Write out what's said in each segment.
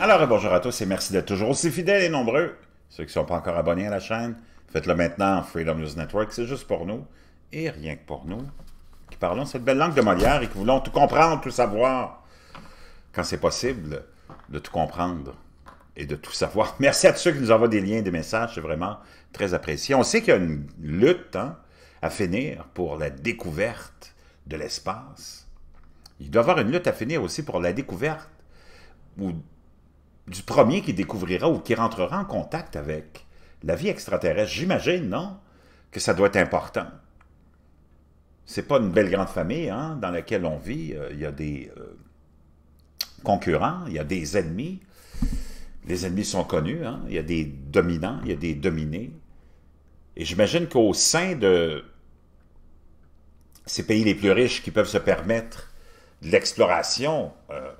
Alors, bonjour à tous et merci d'être toujours aussi fidèles et nombreux. Ceux qui ne sont pas encore abonnés à la chaîne, faites-le maintenant en Freedom News Network, c'est juste pour nous et rien que pour nous qui parlons cette belle langue de Molière et qui voulons tout comprendre, tout savoir, quand c'est possible, de tout comprendre et de tout savoir. Merci à tous ceux qui nous envoient des liens, des messages, c'est vraiment très apprécié. On sait qu'il y a une lutte hein, à finir pour la découverte de l'espace. Il doit y avoir une lutte à finir aussi pour la découverte ou du premier qui découvrira ou qui rentrera en contact avec la vie extraterrestre. J'imagine, non, que ça doit être important. C'est pas une belle grande famille hein, dans laquelle on vit. Euh, il y a des euh, concurrents, il y a des ennemis. Les ennemis sont connus. Hein. Il y a des dominants, il y a des dominés. Et j'imagine qu'au sein de ces pays les plus riches qui peuvent se permettre de l'exploration euh,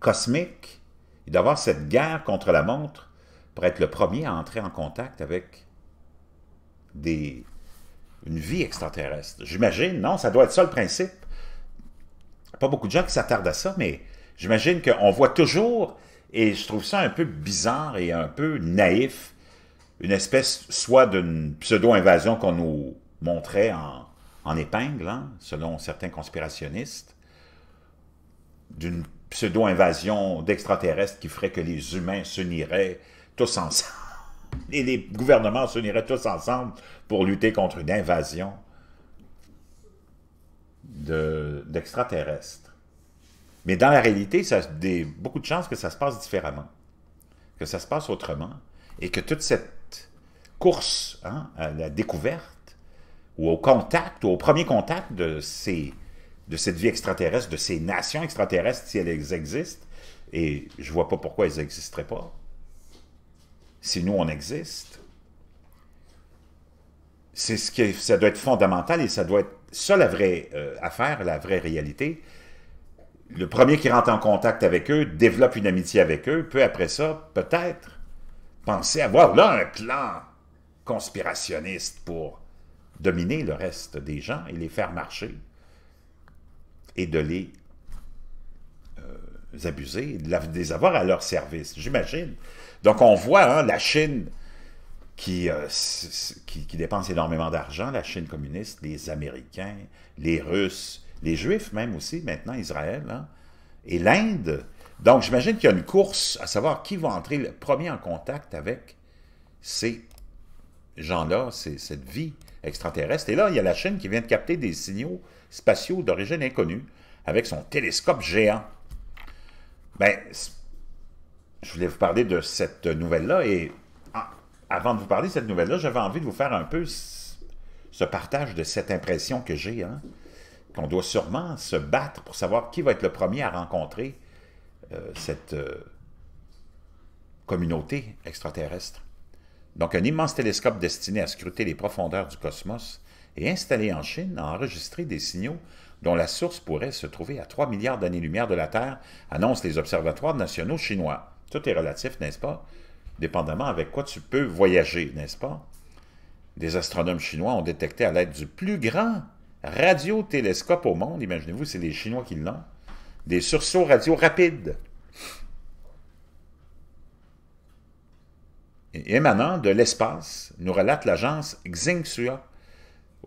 cosmique et d'avoir cette guerre contre la montre pour être le premier à entrer en contact avec des, une vie extraterrestre. J'imagine, non, ça doit être ça le principe. Pas beaucoup de gens qui s'attardent à ça, mais j'imagine qu'on voit toujours, et je trouve ça un peu bizarre et un peu naïf, une espèce soit d'une pseudo-invasion qu'on nous montrait en, en épingle, hein, selon certains conspirationnistes, d'une pseudo-invasion d'extraterrestres qui ferait que les humains s'uniraient tous ensemble, et les gouvernements s'uniraient tous ensemble pour lutter contre une invasion d'extraterrestres. Mais dans la réalité, ça a beaucoup de chances que ça se passe différemment, que ça se passe autrement, et que toute cette course hein, à la découverte ou au contact, ou au premier contact de, ces, de cette vie extraterrestre, de ces nations extraterrestres, si elles existent, et je ne vois pas pourquoi elles n'existeraient pas. Si nous, on existe, c'est ce qui ça doit être fondamental et ça doit être ça la vraie euh, affaire, la vraie réalité. Le premier qui rentre en contact avec eux développe une amitié avec eux, Peu après ça, peut-être penser avoir là un clan conspirationnistes pour dominer le reste des gens et les faire marcher et de les euh, abuser, de les avoir à leur service, j'imagine. Donc on voit hein, la Chine euh, qui, qui, dépense énormément d'argent, la Chine communiste, les Américains, les Russes, les Juifs même aussi, maintenant Israël, hein, et l'Inde. Donc j'imagine qu'il y a une course à savoir qui va entrer le premier en contact avec ces gens-là, cette vie extraterrestre. Et là, il y a la Chine qui vient de capter des signaux spatiaux d'origine inconnue avec son télescope géant. Ben, je voulais vous parler de cette nouvelle-là et ah, avant de vous parler de cette nouvelle-là, j'avais envie de vous faire un peu ce partage de cette impression que j'ai, hein, qu'on doit sûrement se battre pour savoir qui va être le premier à rencontrer euh, cette euh, communauté extraterrestre donc un immense télescope destiné à scruter les profondeurs du cosmos, est installé en Chine a enregistré des signaux dont la source pourrait se trouver à 3 milliards d'années-lumière de la Terre, annoncent les observatoires nationaux chinois. Tout est relatif, n'est-ce pas? Dépendamment avec quoi tu peux voyager, n'est-ce pas? Des astronomes chinois ont détecté à l'aide du plus grand radiotélescope au monde, imaginez-vous, c'est les Chinois qui l'ont, des sursauts radio rapides émanant de l'espace, nous relate l'agence Xinhua.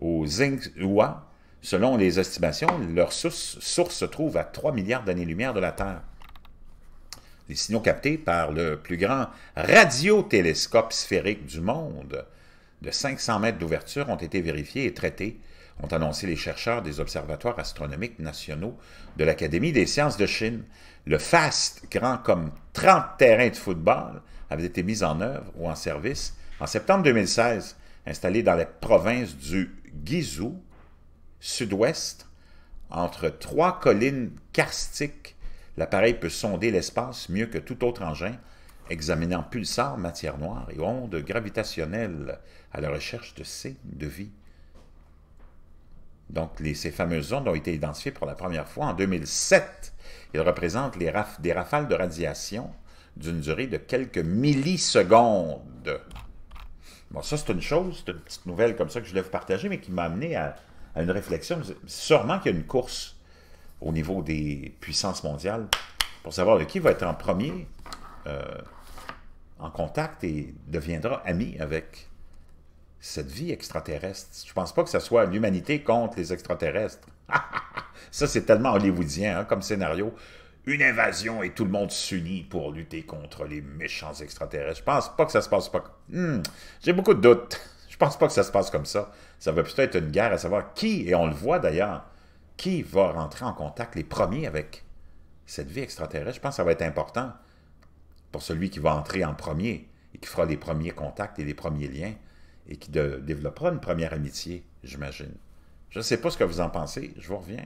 Au Xinhua, selon les estimations, leur source, source se trouve à 3 milliards d'années-lumière de la Terre. Les signaux captés par le plus grand radiotélescope sphérique du monde, de 500 mètres d'ouverture, ont été vérifiés et traités, ont annoncé les chercheurs des observatoires astronomiques nationaux de l'Académie des sciences de Chine. Le FAST, grand comme 30 terrains de football, avait été mise en œuvre ou en service en septembre 2016, installé dans la province du Guizhou, sud-ouest, entre trois collines karstiques. L'appareil peut sonder l'espace mieux que tout autre engin, examinant pulsars, matière noire et ondes gravitationnelles à la recherche de signes de vie. Donc, ces fameuses ondes ont été identifiées pour la première fois en 2007. Ils représentent les des rafales de radiation d'une durée de quelques millisecondes. Bon, ça, c'est une chose, c'est une petite nouvelle comme ça que je voulais vous partager, mais qui m'a amené à, une réflexion. Sûrement qu'il y a une course au niveau des puissances mondiales pour savoir de qui va être en premier euh, en contact et deviendra ami avec cette vie extraterrestre. Je ne pense pas que ce soit l'humanité contre les extraterrestres. ça, c'est tellement hollywoodien hein, comme scénario une invasion et tout le monde s'unit pour lutter contre les méchants extraterrestres. Je pense pas que ça se passe pas. Hmm, j'ai beaucoup de doutes. Je pense pas que ça se passe comme ça. Ça va plutôt être une guerre à savoir qui, et on le voit d'ailleurs, qui va rentrer en contact les premiers avec cette vie extraterrestre. Je pense que ça va être important pour celui qui va entrer en premier et qui fera les premiers contacts et les premiers liens et qui développera une première amitié, j'imagine. Je ne sais pas ce que vous en pensez, je vous reviens.